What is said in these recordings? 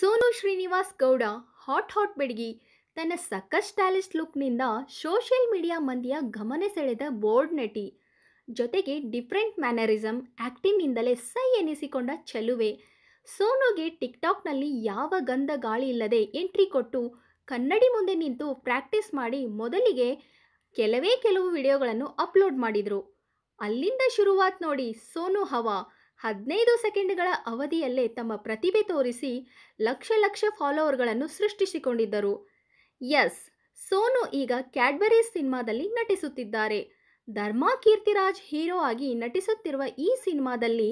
Sonu Srinivas Gowda hot hot ಬೆಡಗಿ ತನ್ನ ಸಕ್ಕ ಸ್ಟೈಲಿಶ್ ಲುಕ್ನಿಂದ ಸೋಷಿಯಲ್ ಮೀಡಿಯಾ ಮಂದಿಯ ಗಮನ ಸೆಳೆದ ಬೋರ್ಡ್ ನಟಿ ಜೊತೆಗೆ ಡಿಫ್ರೆಂಟ್ ಮ್ಯಾನರಿಸಮ್ ಆ್ಯಕ್ಟಿಂಗ್ನಿಂದಲೇ ಸೈ ಎನಿಸಿಕೊಂಡ ಚೆಲುವೆ ಸೋನುಗೆ ಟಿಕ್ಟಾಕ್ನಲ್ಲಿ ಯಾವ ಗಂಧ ಗಾಳಿ ಇಲ್ಲದೆ ಎಂಟ್ರಿ ಕೊಟ್ಟು ಕನ್ನಡಿ ಮುಂದೆ ನಿಂತು ಪ್ರಾಕ್ಟೀಸ್ ಮಾಡಿ ಮೊದಲಿಗೆ ಕೆಲವೇ ಕೆಲವು ವಿಡಿಯೋಗಳನ್ನು ಅಪ್ಲೋಡ್ ಮಾಡಿದರು ಅಲ್ಲಿಂದ ಶುರುವಾತ್ ನೋಡಿ ಸೋನು ಹವಾ ಹದಿನೈದು ಸೆಕೆಂಡ್ಗಳ ಅವಧಿಯಲ್ಲೇ ತಮ್ಮ ಪ್ರತಿಭೆ ತೋರಿಸಿ ಲಕ್ಷ ಲಕ್ಷ ಫಾಲೋವರ್ಗಳನ್ನು ಸೃಷ್ಟಿಸಿಕೊಂಡಿದ್ದರು ಎಸ್ ಸೋನು ಈಗ ಕ್ಯಾಡ್ಬರಿ ಸಿನಿಮಾದಲ್ಲಿ ನಟಿಸುತ್ತಿದ್ದಾರೆ ಧರ್ಮಾ ಕೀರ್ತಿರಾಜ್ ಹೀರೋ ಆಗಿ ನಟಿಸುತ್ತಿರುವ ಈ ಸಿನಿಮಾದಲ್ಲಿ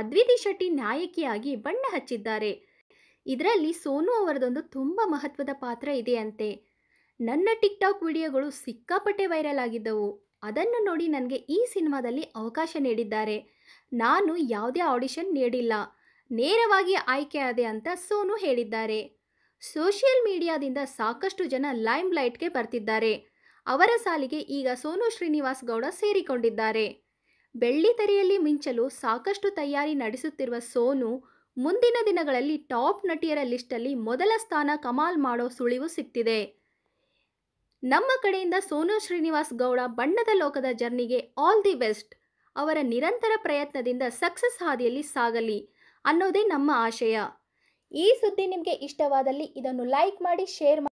ಅದ್ವಿತಿ ಶೆಟ್ಟಿ ನಾಯಕಿಯಾಗಿ ಬಣ್ಣ ಹಚ್ಚಿದ್ದಾರೆ ಇದರಲ್ಲಿ ಸೋನು ಅವರದೊಂದು ತುಂಬ ಮಹತ್ವದ ಪಾತ್ರ ಇದೆಯಂತೆ ನನ್ನ ಟಿಕ್ಟಾಕ್ ವಿಡಿಯೋಗಳು ಸಿಕ್ಕಾಪಟ್ಟೆ ವೈರಲ್ ಆಗಿದ್ದವು ಅದನ್ನು ನೋಡಿ ನನಗೆ ಈ ಸಿನಿಮಾದಲ್ಲಿ ಅವಕಾಶ ನೀಡಿದ್ದಾರೆ ನಾನು ಯಾವುದೇ ಆಡಿಷನ್ ನೀಡಿಲ್ಲ ನೇರವಾಗಿ ಆಯ್ಕೆಯಾದೆ ಅಂತ ಸೋನು ಹೇಳಿದ್ದಾರೆ ಸೋಷಿಯಲ್ ಮೀಡಿಯಾದಿಂದ ಸಾಕಷ್ಟು ಜನ ಲೈಮ್ ಲೈಟ್ಗೆ ಬರ್ತಿದ್ದಾರೆ ಅವರ ಸಾಲಿಗೆ ಈಗ ಸೋನು ಶ್ರೀನಿವಾಸ್ ಗೌಡ ಸೇರಿಕೊಂಡಿದ್ದಾರೆ ಬೆಳ್ಳಿತೆರೆಯಲ್ಲಿ ಮಿಂಚಲು ಸಾಕಷ್ಟು ತಯಾರಿ ನಡೆಸುತ್ತಿರುವ ಸೋನು ಮುಂದಿನ ದಿನಗಳಲ್ಲಿ ಟಾಪ್ ನಟಿಯರ ಲಿಸ್ಟಲ್ಲಿ ಮೊದಲ ಸ್ಥಾನ ಕಮಾಲ್ ಮಾಡೋ ಸುಳಿವು ಸಿಕ್ತಿದೆ ನಮ್ಮ ಕಡೆಯಿಂದ ಸೋನು ಶ್ರೀನಿವಾಸ್ ಗೌಡ ಬಣ್ಣದ ಲೋಕದ ಜರ್ನಿಗೆ ಆಲ್ ದಿ ಬೆಸ್ಟ್ ಅವರ ನಿರಂತರ ಪ್ರಯತ್ನದಿಂದ ಸಕ್ಸಸ್ ಹಾದಿಯಲ್ಲಿ ಸಾಗಲಿ ಅನ್ನೋದೇ ನಮ್ಮ ಆಶಯ ಈ ಸುದ್ದಿ ನಿಮಗೆ ಇಷ್ಟವಾದಲ್ಲಿ ಇದನ್ನು ಲೈಕ್ ಮಾಡಿ ಶೇರ್ ಮಾಡಿ